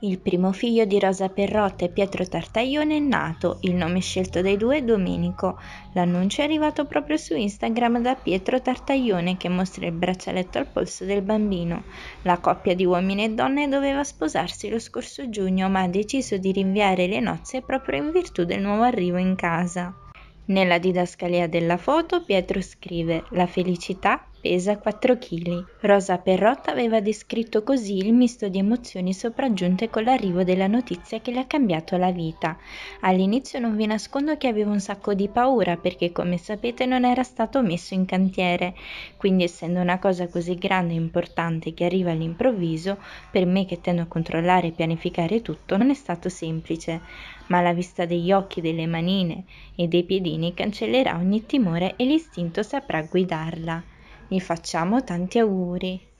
Il primo figlio di Rosa Perrotta e Pietro Tartaglione è nato, il nome scelto dai due è Domenico. L'annuncio è arrivato proprio su Instagram da Pietro Tartaglione che mostra il braccialetto al polso del bambino. La coppia di uomini e donne doveva sposarsi lo scorso giugno ma ha deciso di rinviare le nozze proprio in virtù del nuovo arrivo in casa. Nella didascalia della foto Pietro scrive La felicità pesa 4 kg. Rosa Perrotta aveva descritto così il misto di emozioni sopraggiunte con l'arrivo della notizia che le ha cambiato la vita. All'inizio non vi nascondo che avevo un sacco di paura perché come sapete non era stato messo in cantiere, quindi essendo una cosa così grande e importante che arriva all'improvviso, per me che tendo a controllare e pianificare tutto non è stato semplice, ma la vista degli occhi, delle manine e dei piedini cancellerà ogni timore e l'istinto saprà guidarla gli facciamo tanti auguri.